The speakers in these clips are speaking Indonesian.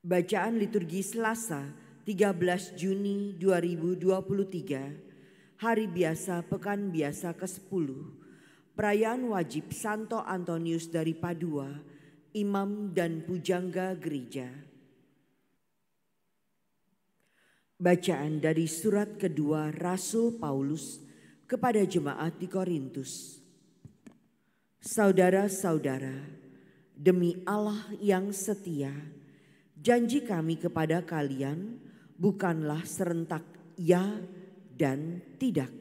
Bacaan liturgi Selasa, 13 Juni 2023, hari biasa pekan biasa ke-10. Perayaan wajib Santo Antonius dari Padua, imam dan pujangga gereja. Bacaan dari surat kedua Rasul Paulus kepada jemaat di Korintus. Saudara-saudara, demi Allah yang setia, Janji kami kepada kalian bukanlah serentak ya dan tidak.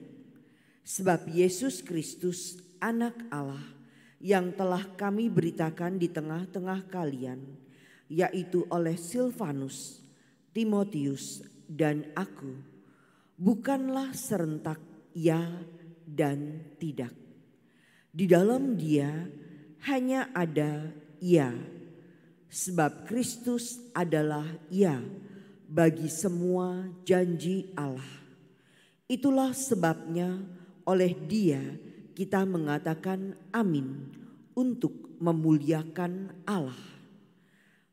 Sebab Yesus Kristus anak Allah yang telah kami beritakan di tengah-tengah kalian yaitu oleh Silvanus, Timotius dan aku bukanlah serentak ya dan tidak. Di dalam dia hanya ada ya sebab Kristus adalah Ia bagi semua janji Allah. Itulah sebabnya oleh dia kita mengatakan amin untuk memuliakan Allah.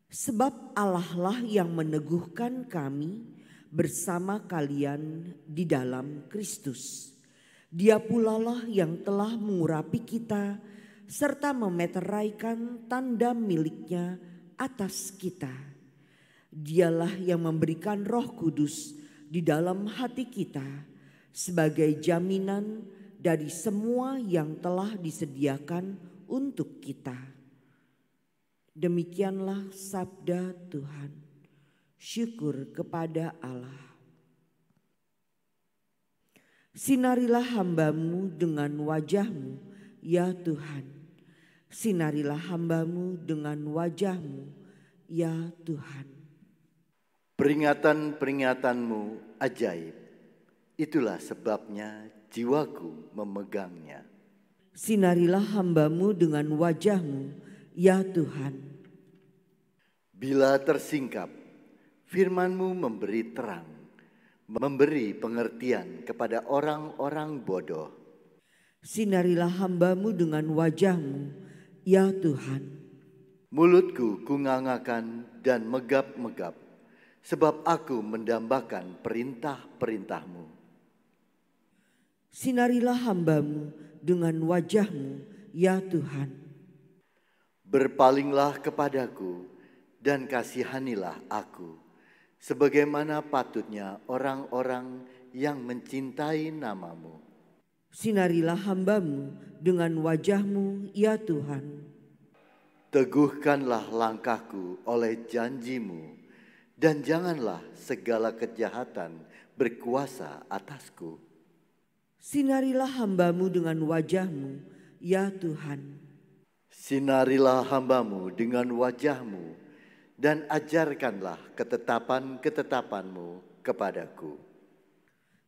Sebab Allah lah yang meneguhkan kami bersama kalian di dalam Kristus. Dia pula lah yang telah mengurapi kita serta memeteraikan tanda miliknya atas kita. Dialah yang memberikan Roh Kudus di dalam hati kita sebagai jaminan dari semua yang telah disediakan untuk kita. Demikianlah sabda Tuhan. Syukur kepada Allah. Sinarilah hambamu dengan wajahmu, ya Tuhan Sinarilah hambamu dengan wajahmu, ya Tuhan. Peringatan-peringatanmu ajaib, itulah sebabnya jiwaku memegangnya. Sinarilah hambamu dengan wajahmu, ya Tuhan. Bila tersingkap, firmanmu memberi terang, memberi pengertian kepada orang-orang bodoh. Sinarilah hambamu dengan wajahmu, ya Tuhan. Mulutku kungangakan dan megap-megap, sebab aku mendambakan perintah-perintahmu. Sinarilah hambamu dengan wajahmu, ya Tuhan. Berpalinglah kepadaku dan kasihanilah aku, sebagaimana patutnya orang-orang yang mencintai namamu. Sinarilah hambamu dengan wajahmu ya Tuhan. Teguhkanlah langkahku oleh janjimu dan janganlah segala kejahatan berkuasa atasku. Sinarilah hambamu dengan wajahmu ya Tuhan. Sinarilah hambamu dengan wajahmu dan ajarkanlah ketetapan-ketetapanmu kepadaku.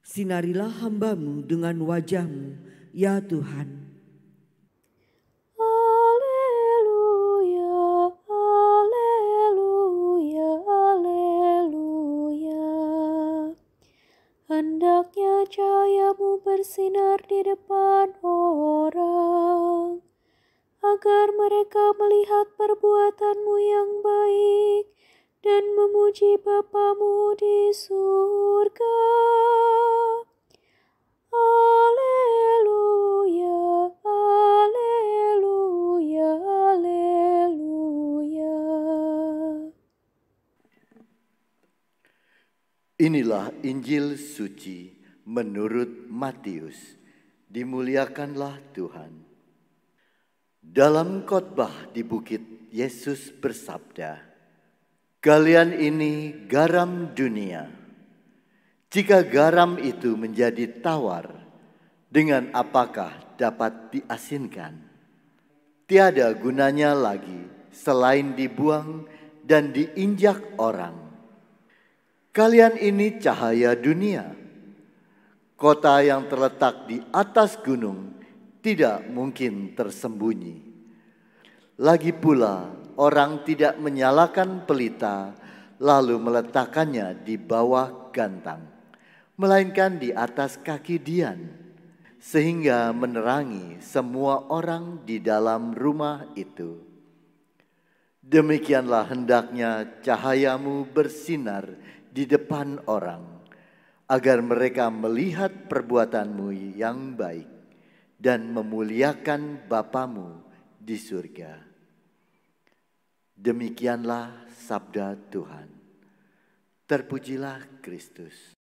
Sinarilah hambamu dengan wajahmu, ya Tuhan. Hendaknya cahayamu bersinar di depan orang, agar mereka melihat perbuatanmu yang baik dan memuji Bapamu di surga. Inilah Injil suci menurut Matius. Dimuliakanlah Tuhan. Dalam khotbah di bukit Yesus bersabda, "Kalian ini garam dunia. Jika garam itu menjadi tawar, dengan apakah dapat diasinkan? Tiada gunanya lagi selain dibuang dan diinjak orang." Kalian ini cahaya dunia. Kota yang terletak di atas gunung tidak mungkin tersembunyi. Lagi pula, orang tidak menyalakan pelita lalu meletakkannya di bawah gantang, melainkan di atas kaki Dian, sehingga menerangi semua orang di dalam rumah itu. Demikianlah hendaknya cahayamu bersinar di depan orang agar mereka melihat perbuatanmu yang baik dan memuliakan Bapamu di surga. Demikianlah sabda Tuhan. Terpujilah Kristus.